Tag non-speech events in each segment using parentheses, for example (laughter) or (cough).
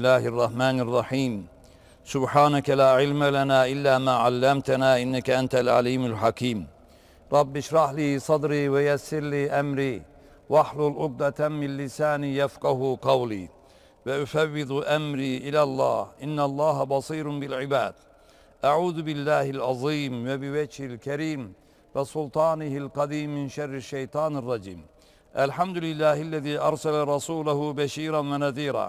الله الرحمن الرحيم سبحانك لا علم لنا إلا ما علمتنا إنك أنت العليم الحكيم رب اشرح لي صدري ويسر لي أمري واحلل عقدة من لساني يفقه قولي وأفوض أمري إلى الله إن الله بصير بالعباد أعوذ بالله العظيم وبوجهه الكريم وسلطانه القديم من شر الشيطان الرجيم الحمد لله الذي أرسل رسوله بشيرا ونذيرا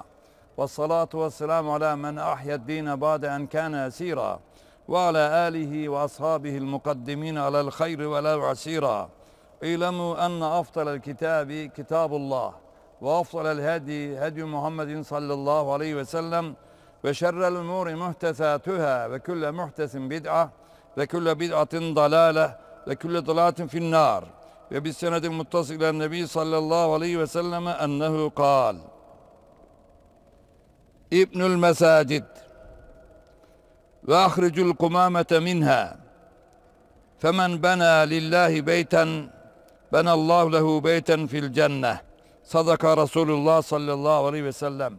والصلاة والسلام على من أحيا الدين بعد أن كان أسيرا وعلى آله وأصحابه المقدمين على الخير ولا عسيرا اعلموا أن أفضل الكتاب كتاب الله وأفضل الهدي هدي محمد صلى الله عليه وسلم وشر الأمور محدثاتها وكل محدث بدعة وكل بدعة ضلالة وكل ضلالة في النار وبالسند المتصل النبي صلى الله عليه وسلم أنه قال İbnül mesacid ve ahricul kumamete minha femen bena lillahi beyten benallahu lehu beyten fil cenneh sadaka Resulullah sallallahu aleyhi ve sellem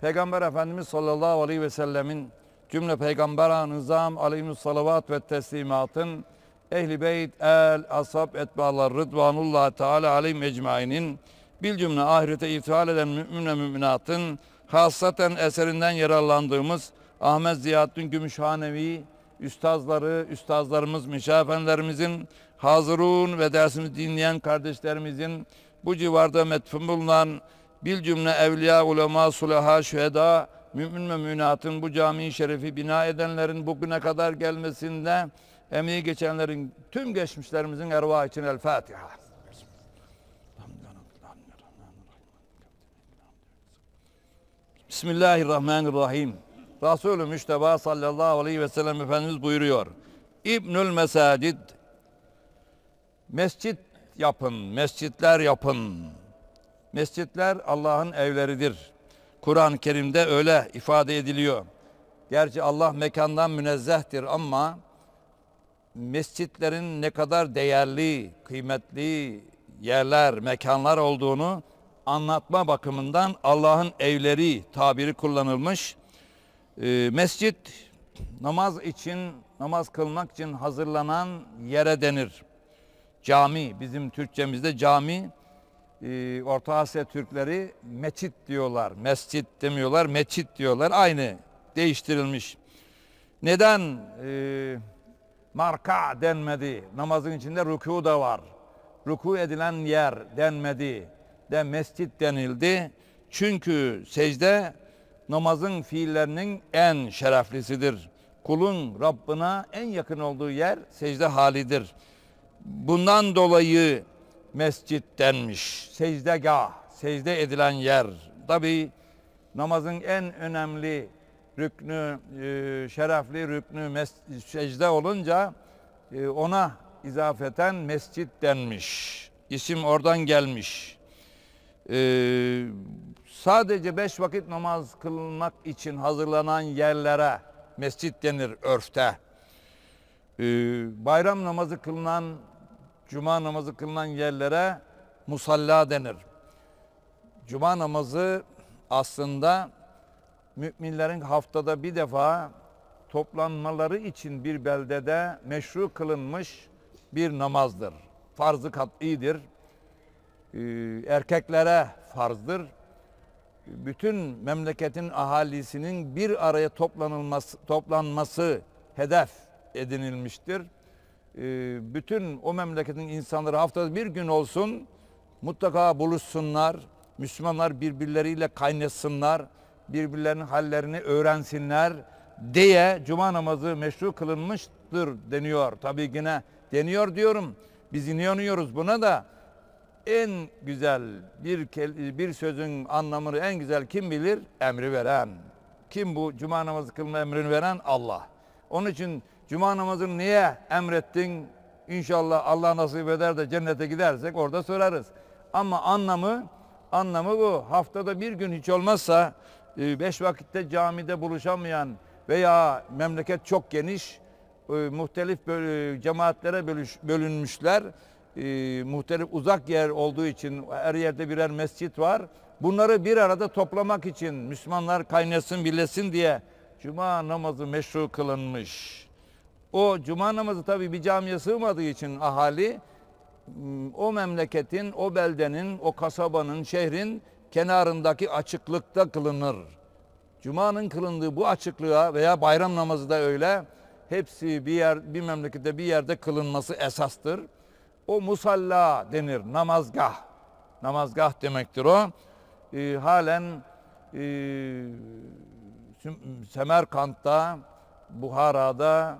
Peygamber Efendimiz sallallahu aleyhi ve sellemin cümle peygamber nizam aleyhimüs salavat ve teslimatın ehli beyt el asab etbalar rıdvanullah teala aleyhim ecmainin bil cümle ahirete irtihal eden mümin ve müminatın hasaten eserinden yararlandığımız Ahmet Ziyaettin Gümüşhanevi üstazları, üstazlarımız, müşafenlerimizin, hazırun ve dersimizi dinleyen kardeşlerimizin bu civarda metfun bulunan bir cümle evliya, ulema, sulaha, şüheda, mümin ve müminatın bu cami şerefi bina edenlerin bugüne kadar gelmesinde emeği geçenlerin tüm geçmişlerimizin erva için El Fatiha. Bismillahirrahmanirrahim. Resulü Müşteba sallallahu aleyhi ve sellem Efendimiz buyuruyor. İbnül mesadid Mescit yapın, mescitler yapın. Mescitler Allah'ın evleridir. Kur'an-ı Kerim'de öyle ifade ediliyor. Gerçi Allah mekandan münezzehtir ama mescitlerin ne kadar değerli, kıymetli yerler, mekanlar olduğunu anlatma bakımından Allah'ın evleri tabiri kullanılmış. E, mescit namaz için, namaz kılmak için hazırlanan yere denir. Cami, bizim Türkçemizde cami, e, Orta Asya Türkleri meçit diyorlar. Mescit demiyorlar, meçit diyorlar. Aynı, değiştirilmiş. Neden e, marka denmedi? Namazın içinde ruku da var. Ruku edilen yer denmedi de mescit denildi. Çünkü secde namazın fiillerinin en şereflisidir. Kulun Rabbına en yakın olduğu yer secde halidir. Bundan dolayı mescit denmiş. Secdegah, secde edilen yer. Tabi namazın en önemli rüknü, e, şerefli rüknü secde olunca e, ona izafeten mescit denmiş. İsim oradan gelmiş. Ee, sadece beş vakit namaz kılmak için hazırlanan yerlere mescit denir örfte. Ee, bayram namazı kılınan, cuma namazı kılınan yerlere musalla denir. Cuma namazı aslında müminlerin haftada bir defa toplanmaları için bir beldede meşru kılınmış bir namazdır. Farzı kat'idir. Ee, erkeklere farzdır. Bütün memleketin ahalisinin bir araya toplanılması, toplanması hedef edinilmiştir. Ee, bütün o memleketin insanları haftada bir gün olsun mutlaka buluşsunlar. Müslümanlar birbirleriyle kaynasınlar. Birbirlerinin hallerini öğrensinler diye cuma namazı meşru kılınmıştır deniyor. Tabii yine deniyor diyorum. Biz inanıyoruz buna da en güzel bir bir sözün anlamını en güzel kim bilir? Emri veren. Kim bu cuma namazı kılma emrini veren? Allah. Onun için cuma namazını niye emrettin? İnşallah Allah nasip eder de cennete gidersek orada sorarız. Ama anlamı anlamı bu. Haftada bir gün hiç olmazsa e, beş vakitte camide buluşamayan veya memleket çok geniş e, muhtelif cemaatlere bölünmüşler e, muhtelif uzak yer olduğu için her yerde birer mescit var. Bunları bir arada toplamak için Müslümanlar kaynasın birlesin diye cuma namazı meşru kılınmış. O cuma namazı tabii bir camiye sığmadığı için ahali mm, o memleketin, o beldenin, o kasabanın, şehrin kenarındaki açıklıkta kılınır. Cuma'nın kılındığı bu açıklığa veya bayram namazı da öyle hepsi bir yer bir memlekette bir yerde kılınması esastır. O musalla denir, namazgah. Namazgah demektir o. E, halen e, Semerkant'ta, Buhara'da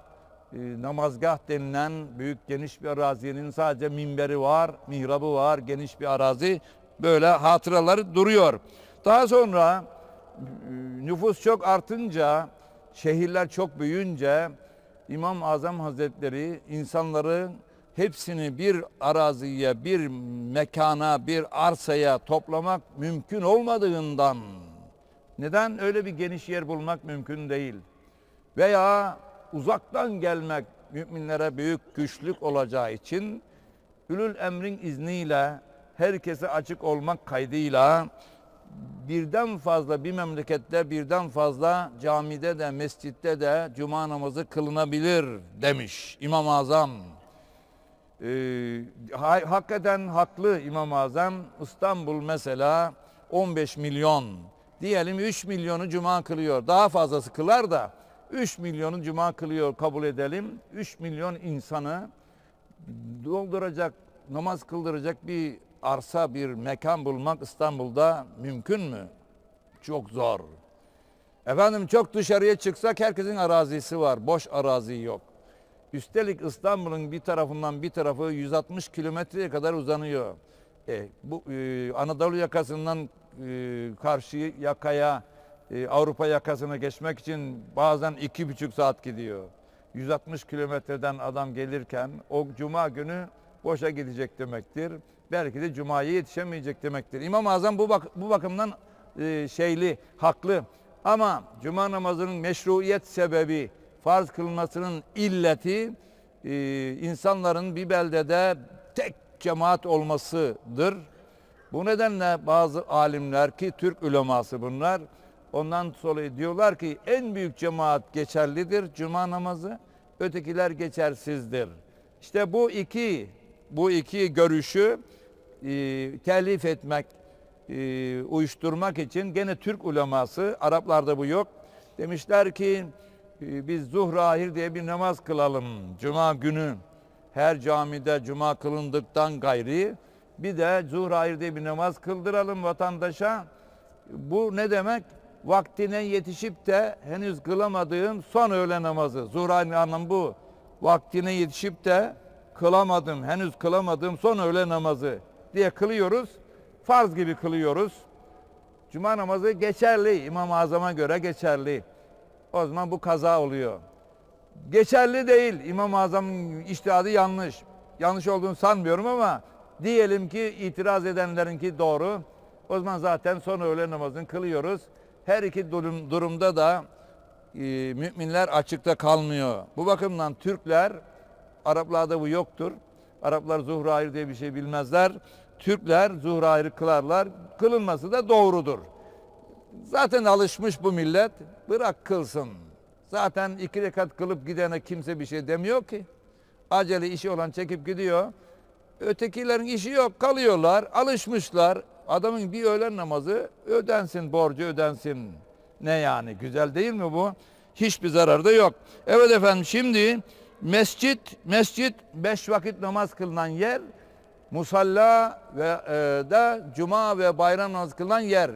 e, namazgah denilen büyük geniş bir arazinin sadece minberi var, mihrabı var, geniş bir arazi. Böyle hatıraları duruyor. Daha sonra nüfus çok artınca, şehirler çok büyüyünce İmam Azam Hazretleri insanları hepsini bir araziye, bir mekana, bir arsaya toplamak mümkün olmadığından neden öyle bir geniş yer bulmak mümkün değil? Veya uzaktan gelmek müminlere büyük güçlük olacağı için Ülül Emr'in izniyle herkese açık olmak kaydıyla birden fazla bir memlekette birden fazla camide de mescitte de cuma namazı kılınabilir demiş İmam Azam e, hakikaten haklı i̇mam Azam İstanbul mesela 15 milyon diyelim 3 milyonu cuma kılıyor. Daha fazlası kılar da 3 milyonu cuma kılıyor kabul edelim. 3 milyon insanı dolduracak, namaz kıldıracak bir arsa, bir mekan bulmak İstanbul'da mümkün mü? Çok zor. Efendim çok dışarıya çıksak herkesin arazisi var. Boş arazi yok. Üstelik İstanbul'un bir tarafından bir tarafı 160 kilometreye kadar uzanıyor. E, bu e, Anadolu yakasından e, karşı yakaya e, Avrupa yakasına geçmek için bazen iki buçuk saat gidiyor. 160 kilometreden adam gelirken o cuma günü boşa gidecek demektir. Belki de cumaya yetişemeyecek demektir. İmam-ı Azam bu, bak bu bakımdan e, şeyli, haklı. Ama cuma namazının meşruiyet sebebi farz kılmasının illeti e, insanların bir beldede tek cemaat olmasıdır. Bu nedenle bazı alimler ki Türk uleması bunlar ondan dolayı diyorlar ki en büyük cemaat geçerlidir cuma namazı ötekiler geçersizdir. İşte bu iki bu iki görüşü e, telif etmek e, uyuşturmak için gene Türk uleması Araplarda bu yok demişler ki ee, biz zuhrahir diye bir namaz kılalım cuma günü. Her camide cuma kılındıktan gayri bir de zuhrahir diye bir namaz kıldıralım vatandaşa. Bu ne demek? Vaktine yetişip de henüz kılamadığım son öğle namazı. Zuhrahir anlamı bu. Vaktine yetişip de kılamadım, henüz kılamadığım son öğle namazı diye kılıyoruz. Farz gibi kılıyoruz. Cuma namazı geçerli, İmam-ı Azam'a göre geçerli. O zaman bu kaza oluyor. Geçerli değil. İmam-ı Azam'ın iştihadı yanlış. Yanlış olduğunu sanmıyorum ama diyelim ki itiraz edenlerinki doğru. O zaman zaten son öğle namazını kılıyoruz. Her iki durum, durumda da e, müminler açıkta kalmıyor. Bu bakımdan Türkler, Araplarda bu yoktur. Araplar zuhur hayır diye bir şey bilmezler. Türkler zuhur hayır kılarlar. Kılınması da doğrudur. Zaten alışmış bu millet bırak kılsın. Zaten iki rekat kılıp gidene kimse bir şey demiyor ki. Acele işi olan çekip gidiyor. Ötekilerin işi yok kalıyorlar alışmışlar. Adamın bir öğlen namazı ödensin borcu ödensin. Ne yani güzel değil mi bu? Hiçbir zararı da yok. Evet efendim şimdi mescit, mescit beş vakit namaz kılınan yer. Musalla ve e, da cuma ve bayram namazı kılınan yer.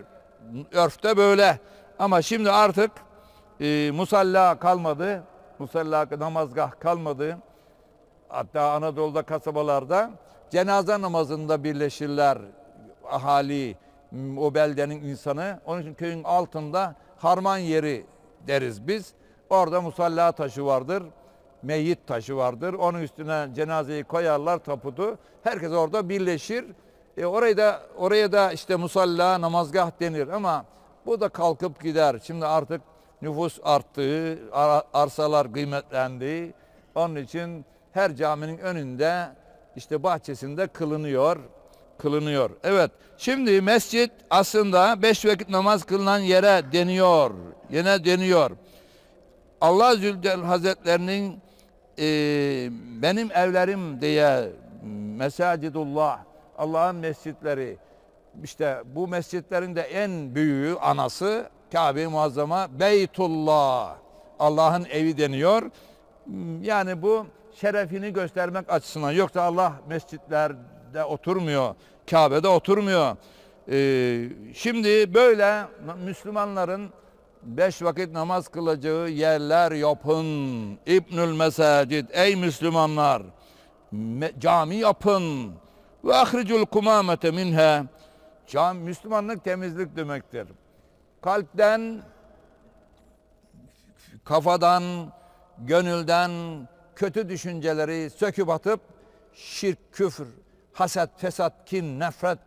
Örfte böyle. Ama şimdi artık e, musalla kalmadı. Musalla namazgah kalmadı. Hatta Anadolu'da kasabalarda cenaze namazında birleşirler ahali, o beldenin insanı. Onun için köyün altında harman yeri deriz biz. Orada musalla taşı vardır, meyyit taşı vardır. Onun üstüne cenazeyi koyarlar taputu. Herkes orada birleşir. E orayı da oraya da işte musalla, namazgah denir ama bu da kalkıp gider. Şimdi artık nüfus arttığı, arsalar kıymetlendi. Onun için her caminin önünde işte bahçesinde kılınıyor, kılınıyor. Evet, şimdi mescit aslında beş vakit namaz kılınan yere deniyor, yine deniyor. Allah Zülcelal Hazretlerinin e, benim evlerim diye mesacidullah, Allah'ın mescitleri, işte bu mescitlerin de en büyüğü anası Kabe-i Muazzama Beytullah. Allah'ın evi deniyor. Hmm, yani bu şerefini göstermek açısından yoksa Allah mescitlerde oturmuyor, Kabe'de oturmuyor. Ee, şimdi böyle Müslümanların beş vakit namaz kılacağı yerler yapın. İbnül mesacid ey Müslümanlar cami yapın. Ve ahricul kumamete minha Can, Müslümanlık temizlik demektir. Kalpten, kafadan, gönülden kötü düşünceleri söküp atıp şirk, küfür, haset, fesat, kin, nefret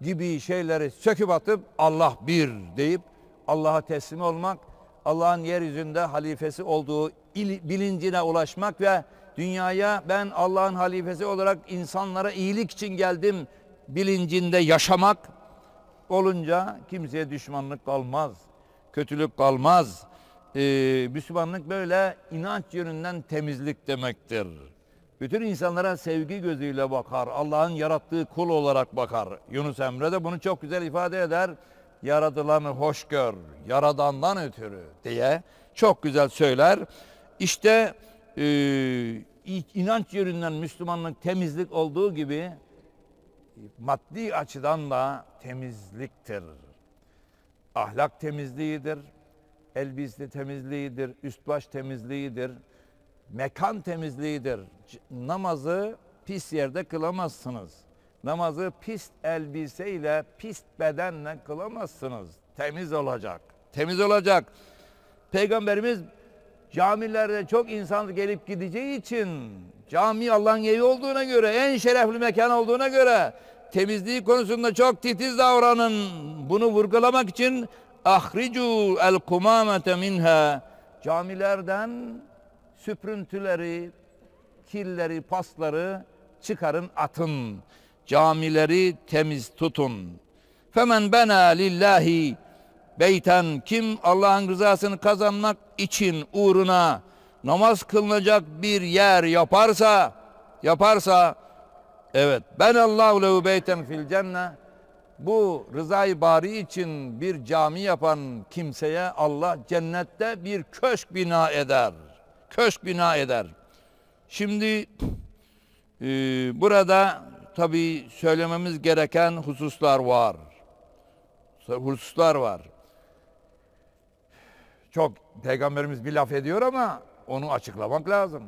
gibi şeyleri söküp atıp Allah bir deyip Allah'a teslim olmak, Allah'ın yeryüzünde halifesi olduğu bilincine ulaşmak ve dünyaya ben Allah'ın halifesi olarak insanlara iyilik için geldim bilincinde yaşamak olunca kimseye düşmanlık kalmaz, kötülük kalmaz. Ee, Müslümanlık böyle inanç yönünden temizlik demektir. Bütün insanlara sevgi gözüyle bakar. Allah'ın yarattığı kul olarak bakar. Yunus Emre de bunu çok güzel ifade eder. Yaratılanı hoş gör, yaradandan ötürü diye çok güzel söyler. İşte e, inanç yönünden Müslümanlık temizlik olduğu gibi maddi açıdan da temizliktir. Ahlak temizliğidir, elbise temizliğidir, üst baş temizliğidir, mekan temizliğidir. Namazı pis yerde kılamazsınız. Namazı pis elbiseyle, pis bedenle kılamazsınız. Temiz olacak. Temiz olacak. Peygamberimiz camilerde çok insan gelip gideceği için Cami Allah'ın evi olduğuna göre, en şerefli mekan olduğuna göre temizliği konusunda çok titiz davranın. Bunu vurgulamak için ahricu el kumamete minha camilerden süprüntüleri, kirleri, pasları çıkarın atın. Camileri temiz tutun. Femen bena lillahi beyten kim Allah'ın rızasını kazanmak için uğruna namaz kılınacak bir yer yaparsa yaparsa evet ben Allahu lehu beyten fil cenne bu rızayı bari için bir cami yapan kimseye Allah cennette bir köşk bina eder. Köşk bina eder. Şimdi e, burada tabi söylememiz gereken hususlar var. Hususlar var. Çok peygamberimiz bir laf ediyor ama onu açıklamak lazım.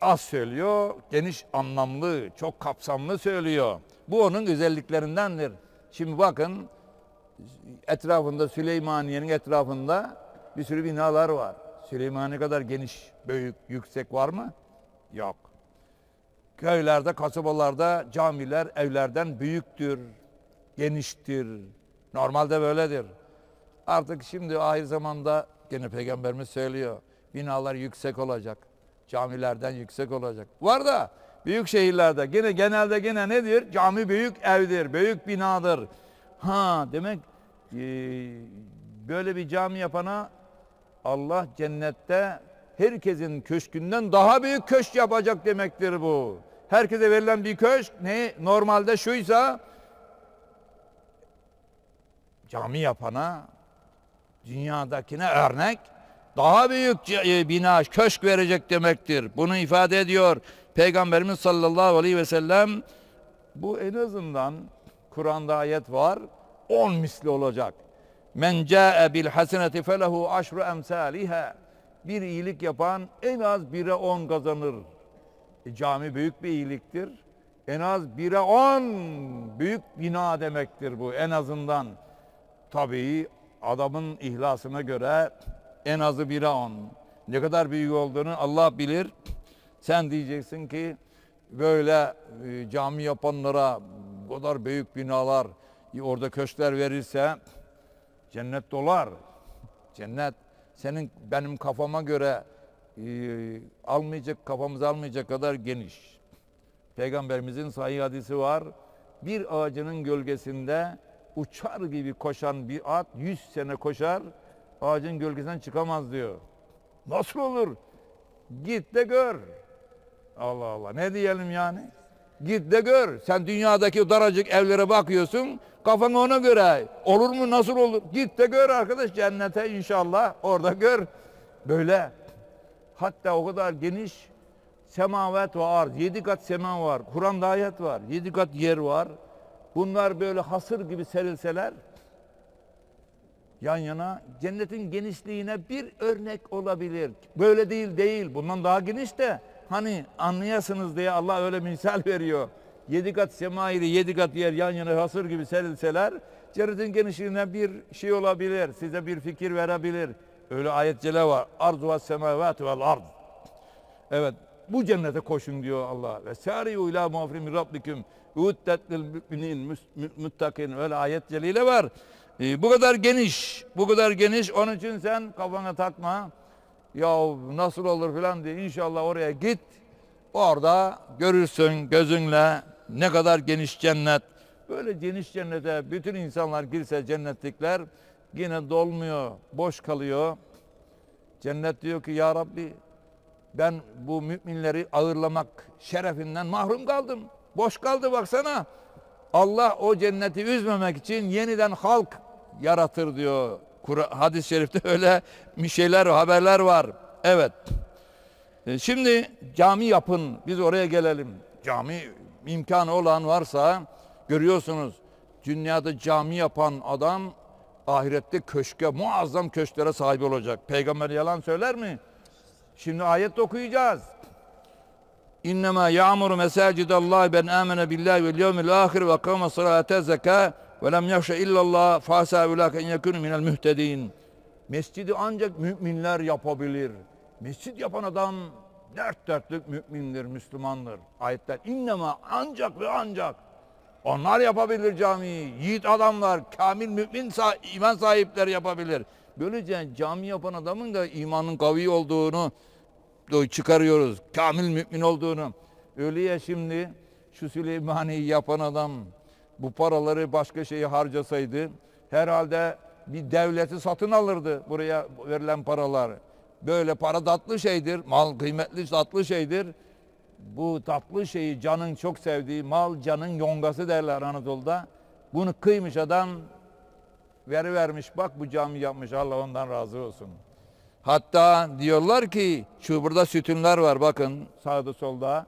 Az söylüyor, geniş anlamlı, çok kapsamlı söylüyor. Bu onun güzelliklerindendir. Şimdi bakın etrafında Süleymaniye'nin etrafında bir sürü binalar var. Süleymaniye kadar geniş, büyük, yüksek var mı? Yok. Köylerde, kasabalarda camiler evlerden büyüktür, geniştir. Normalde böyledir. Artık şimdi ahir zamanda gene peygamberimiz söylüyor. Binalar yüksek olacak. Camilerden yüksek olacak. Var da büyük şehirlerde gene genelde gene nedir? Cami büyük evdir, büyük binadır. Ha demek e, böyle bir cami yapana Allah cennette herkesin köşkünden daha büyük köşk yapacak demektir bu. Herkese verilen bir köşk ne normalde şuysa cami yapana dünyadakine örnek daha büyük e, bina, köşk verecek demektir. Bunu ifade ediyor Peygamberimiz sallallahu aleyhi ve sellem. Bu en azından Kur'an'da ayet var. 10 misli olacak. Men ca'e bil haseneti felehu aşru emsaliha. Bir iyilik yapan en az bire 10 kazanır. E, cami büyük bir iyiliktir. En az bire 10 büyük bina demektir bu en azından. Tabii adamın ihlasına göre en azı bira on. Ne kadar büyük olduğunu Allah bilir. Sen diyeceksin ki böyle e, cami yapanlara bu kadar büyük binalar e, orada köşkler verirse cennet dolar. Cennet senin benim kafama göre e, almayacak kafamız almayacak kadar geniş. Peygamberimizin sahih hadisi var. Bir ağacının gölgesinde uçar gibi koşan bir at 100 sene koşar ağacın gölgesinden çıkamaz diyor. Nasıl olur? Git de gör. Allah Allah ne diyelim yani? Git de gör. Sen dünyadaki daracık evlere bakıyorsun. Kafanı ona göre. Olur mu nasıl olur? Git de gör arkadaş cennete inşallah. Orada gör. Böyle. Hatta o kadar geniş semavet ve arz. Yedi kat sema var. Kur'an'da ayet var. Yedi kat yer var. Bunlar böyle hasır gibi serilseler yan yana cennetin genişliğine bir örnek olabilir. Böyle değil değil. Bundan daha geniş de hani anlayasınız diye Allah öyle misal veriyor. Yedi kat semaili yedi kat yer yan yana hasır gibi serilseler cennetin genişliğine bir şey olabilir. Size bir fikir verebilir. Öyle ayet cele var. Arzu ve semavat vel ard. Evet bu cennete koşun diyor Allah. Ve sari'u ila mağfirin rabbiküm. Uuddet lil mü'minin müttakin. Öyle ayet celile var. E, bu kadar geniş, bu kadar geniş. Onun için sen kafana takma. Ya nasıl olur filan diye inşallah oraya git. Orada görürsün gözünle ne kadar geniş cennet. Böyle geniş cennete bütün insanlar girse cennetlikler yine dolmuyor, boş kalıyor. Cennet diyor ki ya Rabbi ben bu müminleri ağırlamak şerefinden mahrum kaldım. Boş kaldı baksana. Allah o cenneti üzmemek için yeniden halk yaratır diyor. Hadis-i şerifte (laughs) öyle bir şeyler, haberler var. Evet. E, şimdi cami yapın. Biz oraya gelelim. Cami imkanı olan varsa görüyorsunuz dünyada cami yapan adam ahirette köşke muazzam köşklere sahip olacak. Peygamber yalan söyler mi? Şimdi ayet okuyacağız. İnnemâ ya'muru mesâcidallâhi ben âmene billahi vel yevmil âhir ve kama salâte zekâ ve lem yahşe illallah fâsâ ulâke en yekûnü minel mühtedîn. Mescidi ancak müminler yapabilir. Mescid yapan adam dert dertlik mümindir, Müslümandır. Ayetler innema ancak ve ancak onlar yapabilir camiyi. Yiğit adamlar, kamil mümin sah- iman sahipleri yapabilir. Böylece cami yapan adamın da imanın kavi olduğunu çıkarıyoruz. Kamil mümin olduğunu. Öyle ya şimdi şu Süleymani'yi yapan adam bu paraları başka şeyi harcasaydı herhalde bir devleti satın alırdı buraya verilen paralar. Böyle para tatlı şeydir, mal kıymetli tatlı şeydir. Bu tatlı şeyi canın çok sevdiği mal canın yongası derler Anadolu'da. Bunu kıymış adam veri vermiş bak bu cami yapmış Allah ondan razı olsun. Hatta diyorlar ki şu burada sütunlar var bakın sağda solda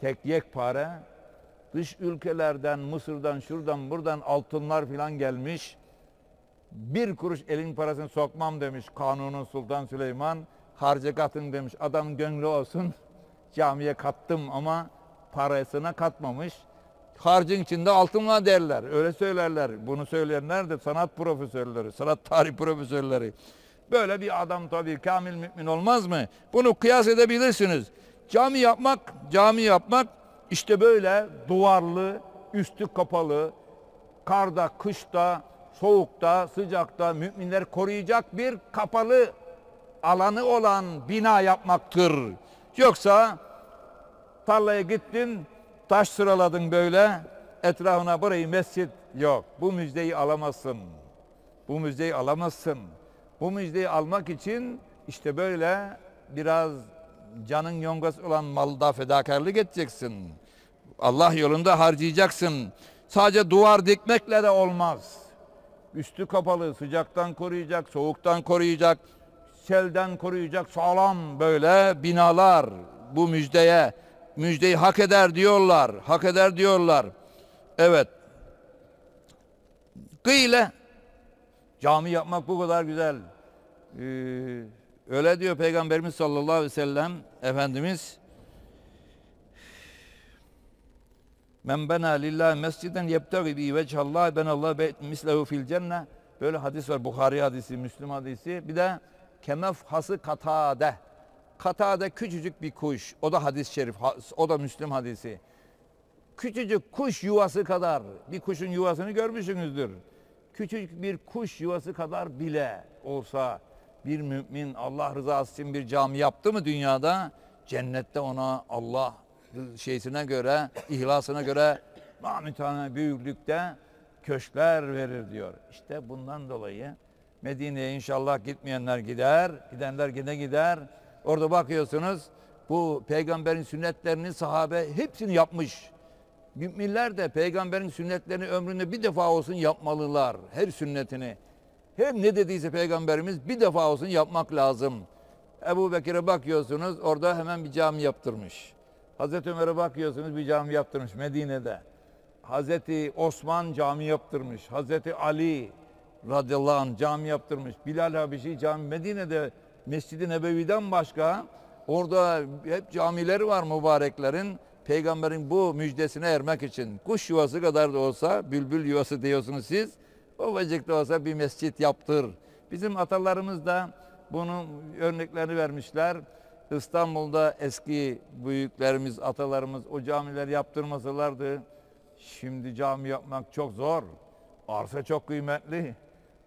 tek yekpare dış ülkelerden, Mısır'dan, şuradan, buradan altınlar filan gelmiş. Bir kuruş elin parasını sokmam demiş Kanunun Sultan Süleyman. Harca katın demiş. Adam gönlü olsun (laughs) camiye kattım ama parasına katmamış. Harcın içinde altın derler. Öyle söylerler. Bunu söyleyenler de sanat profesörleri, sanat tarih profesörleri. Böyle bir adam tabii kamil mümin olmaz mı? Bunu kıyas edebilirsiniz. Cami yapmak, cami yapmak işte böyle duvarlı, üstü kapalı, karda, kışta, soğukta, sıcakta müminler koruyacak bir kapalı alanı olan bina yapmaktır. Yoksa tarlaya gittin, taş sıraladın böyle, etrafına burayı mescit yok. Bu müjdeyi alamazsın. Bu müjdeyi alamazsın. Bu müjdeyi almak için işte böyle biraz canın yongası olan malda fedakarlık edeceksin. Allah yolunda harcayacaksın. Sadece duvar dikmekle de olmaz. Üstü kapalı sıcaktan koruyacak, soğuktan koruyacak, selden koruyacak sağlam böyle binalar bu müjdeye müjdeyi hak eder diyorlar. Hak eder diyorlar. Evet. Kıyle cami yapmak bu kadar güzel. Ee, Öyle diyor Peygamberimiz sallallahu aleyhi ve sellem Efendimiz Men bena lillahi mesciden yebtagi bi vechallah ben Allah beyt mislehu fil cenne. Böyle hadis var. Bukhari hadisi, Müslüm hadisi. Bir de kemef hası katade. Katade küçücük bir kuş. O da hadis-i şerif. O da Müslüm hadisi. Küçücük kuş yuvası kadar. Bir kuşun yuvasını görmüşsünüzdür. Küçücük bir kuş yuvası kadar bile olsa bir mümin Allah rızası için bir cami yaptı mı dünyada cennette ona Allah şeysine göre, ihlasına göre namitane büyüklükte köşkler verir diyor. İşte bundan dolayı Medine'ye inşallah gitmeyenler gider, gidenler gene gider. Orada bakıyorsunuz bu peygamberin sünnetlerini sahabe hepsini yapmış. Müminler de peygamberin sünnetlerini ömründe bir defa olsun yapmalılar. Her sünnetini. Hem ne dediyse Peygamberimiz bir defa olsun yapmak lazım. Ebu Bekir'e bakıyorsunuz orada hemen bir cami yaptırmış. Hazreti Ömer'e bakıyorsunuz bir cami yaptırmış Medine'de. Hazreti Osman cami yaptırmış. Hazreti Ali radıyallahu anh cami yaptırmış. Bilal Habeşi cami Medine'de Mescid-i Nebevi'den başka orada hep camileri var mübareklerin. Peygamberin bu müjdesine ermek için kuş yuvası kadar da olsa bülbül yuvası diyorsunuz siz. Babacık da olsa bir mescit yaptır. Bizim atalarımız da bunun örneklerini vermişler. İstanbul'da eski büyüklerimiz, atalarımız o camiler yaptırmasalardı şimdi cami yapmak çok zor. Arsa çok kıymetli.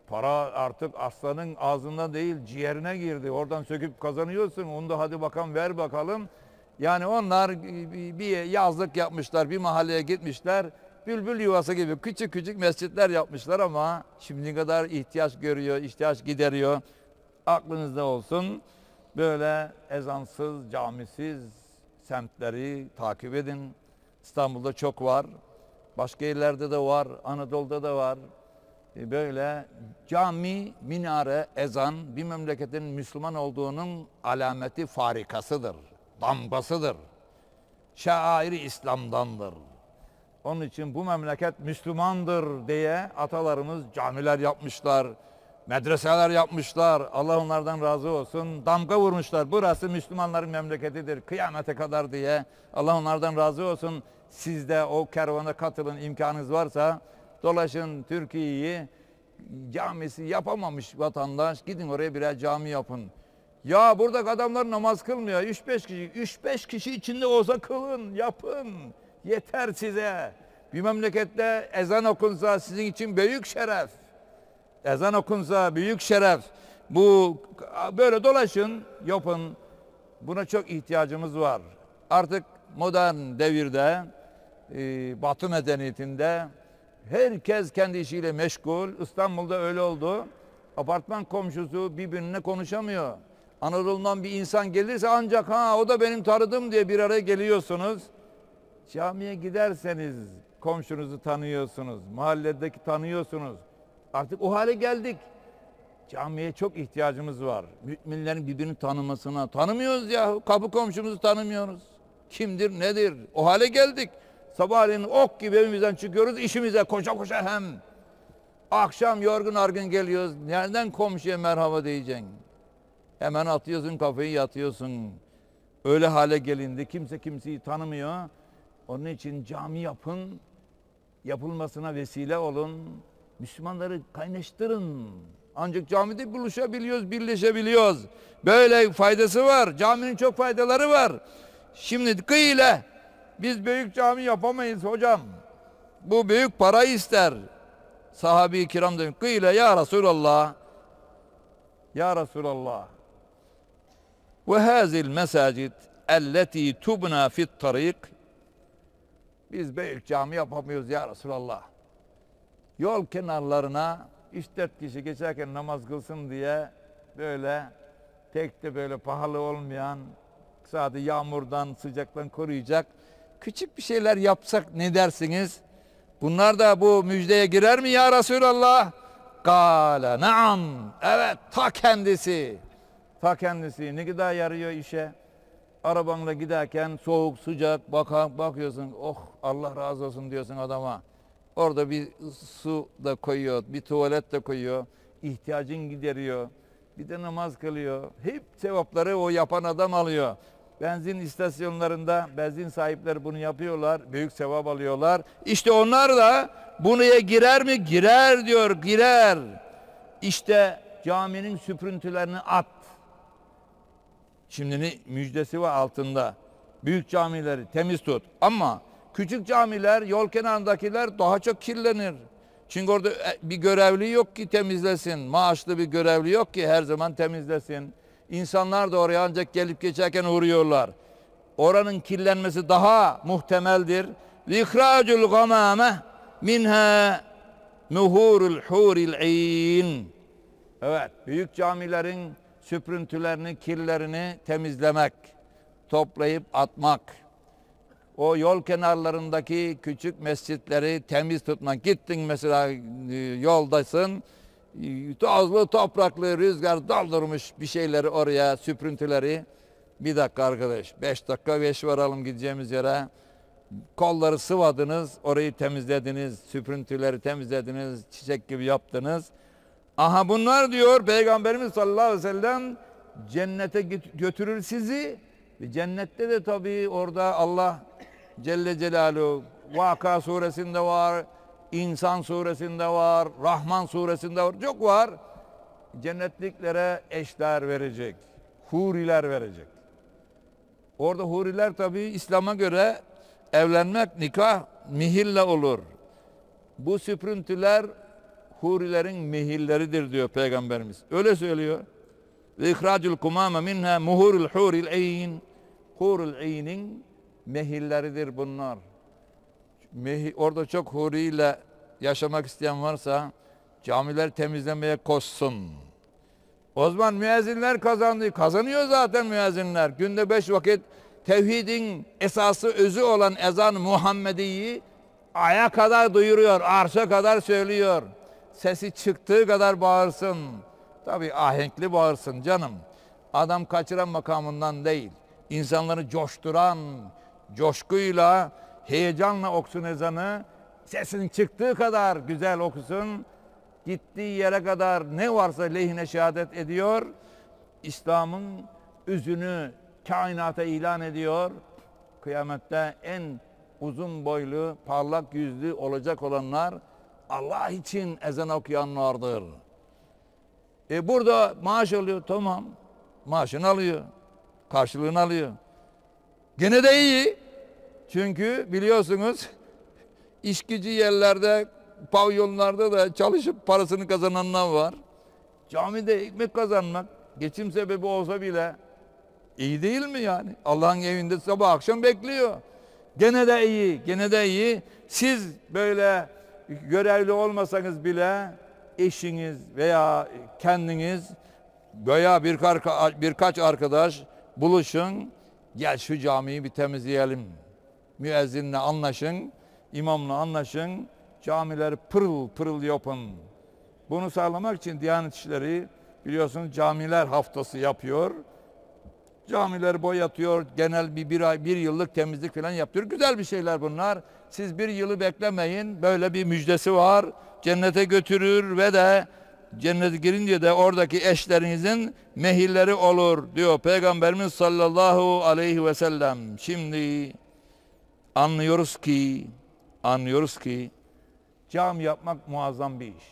Para artık aslanın ağzında değil ciğerine girdi. Oradan söküp kazanıyorsun. Onu da hadi bakalım ver bakalım. Yani onlar bir yazlık yapmışlar, bir mahalleye gitmişler bülbül yuvası gibi küçük küçük mescitler yapmışlar ama şimdi kadar ihtiyaç görüyor, ihtiyaç gideriyor. Aklınızda olsun böyle ezansız, camisiz semtleri takip edin. İstanbul'da çok var. Başka yerlerde de var, Anadolu'da da var. E, böyle cami, minare, ezan bir memleketin Müslüman olduğunun alameti farikasıdır, dambasıdır, şair İslam'dandır. Onun için bu memleket Müslümandır diye atalarımız camiler yapmışlar, medreseler yapmışlar. Allah onlardan razı olsun. Damga vurmuşlar. Burası Müslümanların memleketidir kıyamete kadar diye. Allah onlardan razı olsun. Siz de o kervana katılın imkanınız varsa dolaşın Türkiye'yi camisi yapamamış vatandaş gidin oraya birer cami yapın. Ya burada adamlar namaz kılmıyor. 3-5 kişi 3-5 kişi içinde olsa kılın, yapın. Yeter size. Bir memlekette ezan okunsa sizin için büyük şeref. Ezan okunsa büyük şeref. Bu böyle dolaşın, yapın. Buna çok ihtiyacımız var. Artık modern devirde, e, batı medeniyetinde herkes kendi işiyle meşgul. İstanbul'da öyle oldu. Apartman komşusu birbirine konuşamıyor. Anadolu'dan bir insan gelirse ancak ha o da benim tanıdığım diye bir araya geliyorsunuz. Camiye giderseniz komşunuzu tanıyorsunuz, mahalledeki tanıyorsunuz. Artık o hale geldik. Camiye çok ihtiyacımız var. Müminlerin birbirini tanımasına. Tanımıyoruz ya. Kapı komşumuzu tanımıyoruz. Kimdir, nedir? O hale geldik. Sabahleyin ok gibi evimizden çıkıyoruz. işimize koşa koşa hem. Akşam yorgun argın geliyoruz. Nereden komşuya merhaba diyeceksin? Hemen atıyorsun kafayı yatıyorsun. Öyle hale gelindi. Kimse kimseyi tanımıyor. Onun için cami yapın, yapılmasına vesile olun. Müslümanları kaynaştırın. Ancak camide buluşabiliyoruz, birleşebiliyoruz. Böyle faydası var. Caminin çok faydaları var. Şimdi kıyla biz büyük cami yapamayız hocam. Bu büyük para ister. Sahabi-i kiram demiş. Kıyla ya Resulallah. Ya Resulallah. Ve hazil mesacid elleti tubna fit tarik biz büyük cami yapamıyoruz ya Resulallah. Yol kenarlarına üç dört kişi geçerken namaz kılsın diye böyle tek de böyle pahalı olmayan sadece yağmurdan sıcaktan koruyacak küçük bir şeyler yapsak ne dersiniz? Bunlar da bu müjdeye girer mi ya Resulallah? Kale naam. Evet ta kendisi. Ta kendisi ne kadar yarıyor işe? arabanla giderken soğuk sıcak baka, bakıyorsun oh Allah razı olsun diyorsun adama. Orada bir su da koyuyor, bir tuvalet de koyuyor, ihtiyacın gideriyor. Bir de namaz kılıyor. Hep cevapları o yapan adam alıyor. Benzin istasyonlarında benzin sahipleri bunu yapıyorlar. Büyük sevap alıyorlar. İşte onlar da bunuya girer mi? Girer diyor, girer. İşte caminin süprüntülerini at Şimdinin müjdesi ve altında. Büyük camileri temiz tut. Ama küçük camiler, yol kenarındakiler daha çok kirlenir. Çünkü orada e, bir görevli yok ki temizlesin. Maaşlı bir görevli yok ki her zaman temizlesin. İnsanlar da oraya ancak gelip geçerken uğruyorlar. Oranın kirlenmesi daha muhtemeldir. İkracul gamame minha nuhurul huril Evet, büyük camilerin süprüntülerini, kirlerini temizlemek, toplayıp atmak, o yol kenarlarındaki küçük mescitleri temiz tutmak. Gittin mesela e, yoldasın, e, tozlu topraklı rüzgar daldırmış bir şeyleri oraya, süprüntüleri. Bir dakika arkadaş, beş dakika beş varalım gideceğimiz yere. Kolları sıvadınız, orayı temizlediniz, süprüntüleri temizlediniz, çiçek gibi yaptınız. Aha bunlar diyor Peygamberimiz sallallahu aleyhi ve sellem cennete götürür sizi. Ve cennette de tabii orada Allah Celle Celaluhu Vaka suresinde var, İnsan suresinde var, Rahman suresinde var. Çok var. Cennetliklere eşler verecek. Huriler verecek. Orada huriler tabii İslam'a göre evlenmek nikah mihirle olur. Bu süprüntüler hurilerin mihilleridir diyor peygamberimiz. Öyle söylüyor. Ve ihracul kumama minha muhurul huril ayn. Hurul ayn'in mehilleridir bunlar. Mehi, orada çok huriyle yaşamak isteyen varsa camiler temizlemeye koşsun. O zaman müezzinler kazandı. Kazanıyor zaten müezzinler. Günde beş vakit tevhidin esası özü olan ezan Muhammedi'yi aya kadar duyuruyor, arşa kadar söylüyor sesi çıktığı kadar bağırsın. tabii ahenkli bağırsın canım. Adam kaçıran makamından değil. İnsanları coşturan, coşkuyla, heyecanla oksun ezanı. Sesin çıktığı kadar güzel okusun. Gittiği yere kadar ne varsa lehine şehadet ediyor. İslam'ın üzünü kainata ilan ediyor. Kıyamette en uzun boylu, parlak yüzlü olacak olanlar Allah için ezan okuyanlardır. E burada maaş alıyor tamam. Maaşını alıyor. Karşılığını alıyor. Gene de iyi. Çünkü biliyorsunuz (laughs) işkici yerlerde, pavyonlarda da çalışıp parasını kazananlar var. Camide ekmek kazanmak geçim sebebi olsa bile iyi değil mi yani? Allah'ın evinde sabah akşam bekliyor. Gene de iyi, gene de iyi. Siz böyle görevli olmasanız bile eşiniz veya kendiniz veya bir birkaç arkadaş buluşun gel şu camiyi bir temizleyelim. Müezzinle anlaşın, imamla anlaşın, camileri pırıl pırıl yapın. Bunu sağlamak için Diyanet İşleri biliyorsunuz camiler haftası yapıyor. Camileri boyatıyor. Genel bir, bir ay, bir yıllık temizlik falan yapıyor. Güzel bir şeyler bunlar. Siz bir yılı beklemeyin. Böyle bir müjdesi var. Cennete götürür ve de cennete girince de oradaki eşlerinizin mehilleri olur diyor Peygamberimiz sallallahu aleyhi ve sellem. Şimdi anlıyoruz ki anlıyoruz ki cam yapmak muazzam bir iş.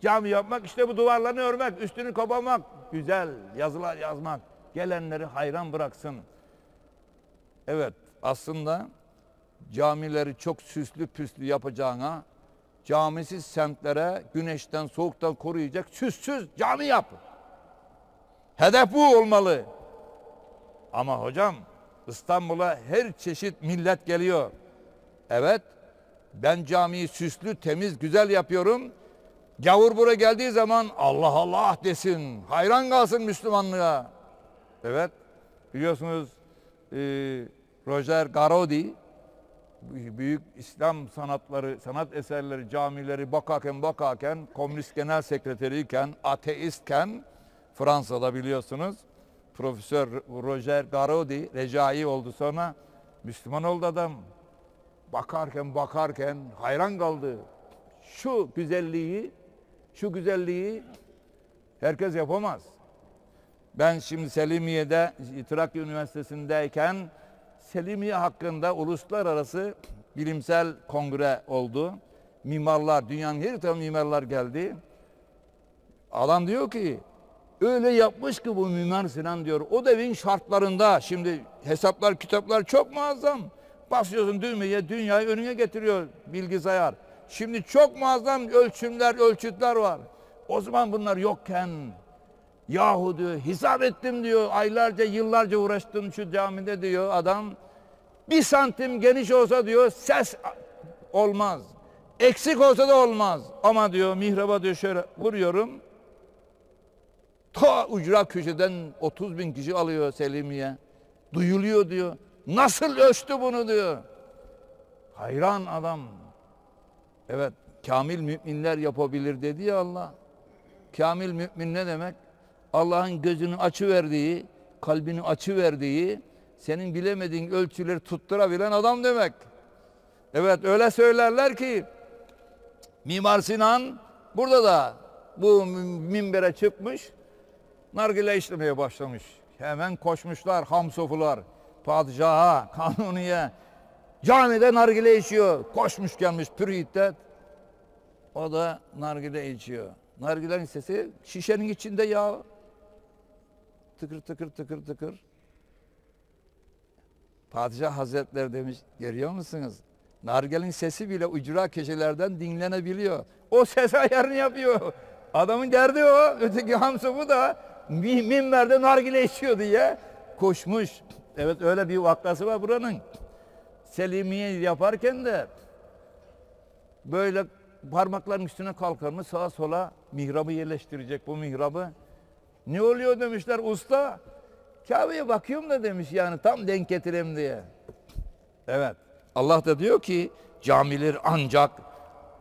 Cam yapmak işte bu duvarlarını örmek, üstünü kopamak güzel yazılar yazmak gelenleri hayran bıraksın. Evet aslında camileri çok süslü püslü yapacağına camisiz semtlere güneşten soğuktan koruyacak süssüz cami yap. Hedef bu olmalı. Ama hocam İstanbul'a her çeşit millet geliyor. Evet ben camiyi süslü, temiz, güzel yapıyorum. Gavur buraya geldiği zaman Allah Allah desin. Hayran kalsın Müslümanlığa. Evet. Biliyorsunuz e, Roger Garodi büyük İslam sanatları, sanat eserleri, camileri bakarken, bakarken, komünist genel sekreteriyken, ateistken Fransa'da biliyorsunuz Profesör Roger Garodi recai oldu sonra Müslüman oldu adam. Bakarken bakarken hayran kaldı. Şu güzelliği, şu güzelliği herkes yapamaz. Ben şimdi Selimiye'de, Trakya Üniversitesi'ndeyken Selimiye hakkında uluslararası bilimsel kongre oldu. Mimarlar, dünyanın her tarafı mimarlar geldi. Alan diyor ki, öyle yapmış ki bu Mimar Sinan diyor. O devin şartlarında, şimdi hesaplar, kitaplar çok muazzam. Basıyorsun düğmeye, dünyayı önüne getiriyor bilgisayar. Şimdi çok muazzam ölçümler, ölçütler var. O zaman bunlar yokken Yahu diyor hesap ettim diyor aylarca yıllarca uğraştım şu camide diyor adam. Bir santim geniş olsa diyor ses olmaz. Eksik olsa da olmaz. Ama diyor mihraba diyor şöyle vuruyorum. Ta ucra köşeden 30 bin kişi alıyor Selimiye. Duyuluyor diyor. Nasıl ölçtü bunu diyor. Hayran adam. Evet kamil müminler yapabilir dedi ya Allah. Kamil mümin ne demek? Allah'ın gözünü açı verdiği, kalbini açı verdiği, senin bilemediğin ölçüleri tutturabilen adam demek. Evet öyle söylerler ki Mimar Sinan burada da bu minbere çıkmış nargile işlemeye başlamış. Hemen koşmuşlar hamsofular padişaha, kanuniye. Camide nargile içiyor. Koşmuş gelmiş pür hiddet. O da nargile içiyor. Nargilenin sesi şişenin içinde yağ tıkır tıkır tıkır tıkır. Padişah Hazretleri demiş, görüyor musunuz? Nargel'in sesi bile ücra köşelerden dinlenebiliyor. O ses ayarını yapıyor. Adamın derdi o. Öteki Hamsa bu da minberde nargile içiyor diye koşmuş. Evet öyle bir vakası var buranın. Selimiye yaparken de böyle parmakların üstüne kalkar mı sağa sola mihrabı yerleştirecek bu mihrabı ne oluyor demişler usta. Kabe'ye bakıyorum da demiş yani tam denk getireyim diye. Evet. Allah da diyor ki camiler ancak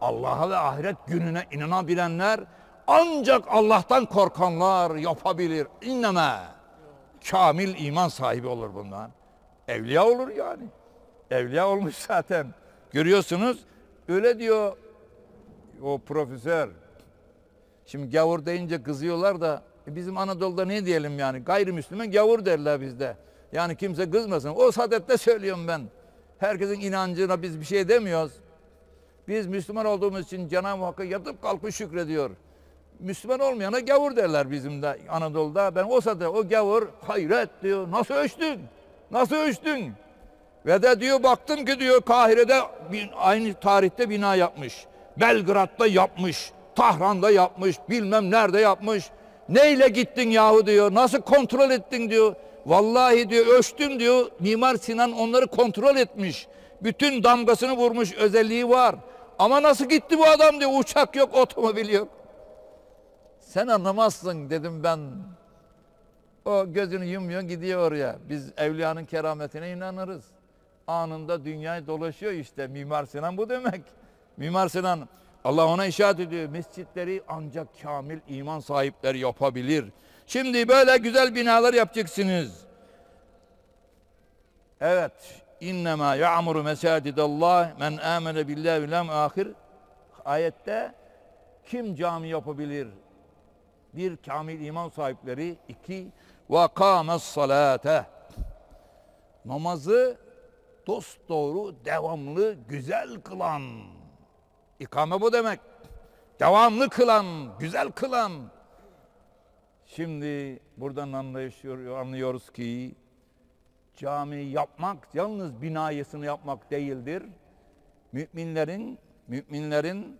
Allah'a ve ahiret gününe inanabilenler ancak Allah'tan korkanlar yapabilir. İnneme. Kamil iman sahibi olur bundan. Evliya olur yani. Evliya olmuş zaten. Görüyorsunuz öyle diyor o profesör. Şimdi gavur deyince kızıyorlar da e, bizim Anadolu'da ne diyelim yani gayrimüslime gavur derler bizde. Yani kimse kızmasın. O sadette söylüyorum ben. Herkesin inancına biz bir şey demiyoruz. Biz Müslüman olduğumuz için Cenab-ı Hakk'a yatıp kalkıp şükrediyor. Müslüman olmayana gavur derler bizim de Anadolu'da. Ben o sırada o gavur hayret diyor. Nasıl ölçtün? Nasıl ölçtün? Ve de diyor baktım ki diyor Kahire'de aynı tarihte bina yapmış. Belgrad'da yapmış. Tahran'da yapmış. Bilmem nerede yapmış. Neyle gittin yahu diyor. Nasıl kontrol ettin diyor. Vallahi diyor ölçtüm diyor. Mimar Sinan onları kontrol etmiş. Bütün damgasını vurmuş özelliği var. Ama nasıl gitti bu adam diyor. Uçak yok, otomobil yok. Sen anlamazsın dedim ben. O gözünü yumuyor gidiyor oraya. Biz evliyanın kerametine inanırız. Anında dünyayı dolaşıyor işte. Mimar Sinan bu demek. Mimar Sinan Allah ona inşaat ediyor. Mescitleri ancak kamil iman sahipleri yapabilir. Şimdi böyle güzel binalar yapacaksınız. Evet. İnnemâ ya'muru mesâcidallâh men âmene billâhi vilem ahir. Ayette kim cami yapabilir? Bir, kamil iman sahipleri. iki ve kâmes salâte. Namazı doğru devamlı, güzel kılan. İkame bu demek. Devamlı kılan, güzel kılan. Şimdi buradan anlayışıyor, anlıyoruz ki cami yapmak yalnız binayesini yapmak değildir. Müminlerin, müminlerin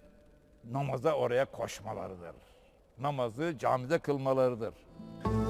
namaza oraya koşmalarıdır. Namazı camide kılmalarıdır.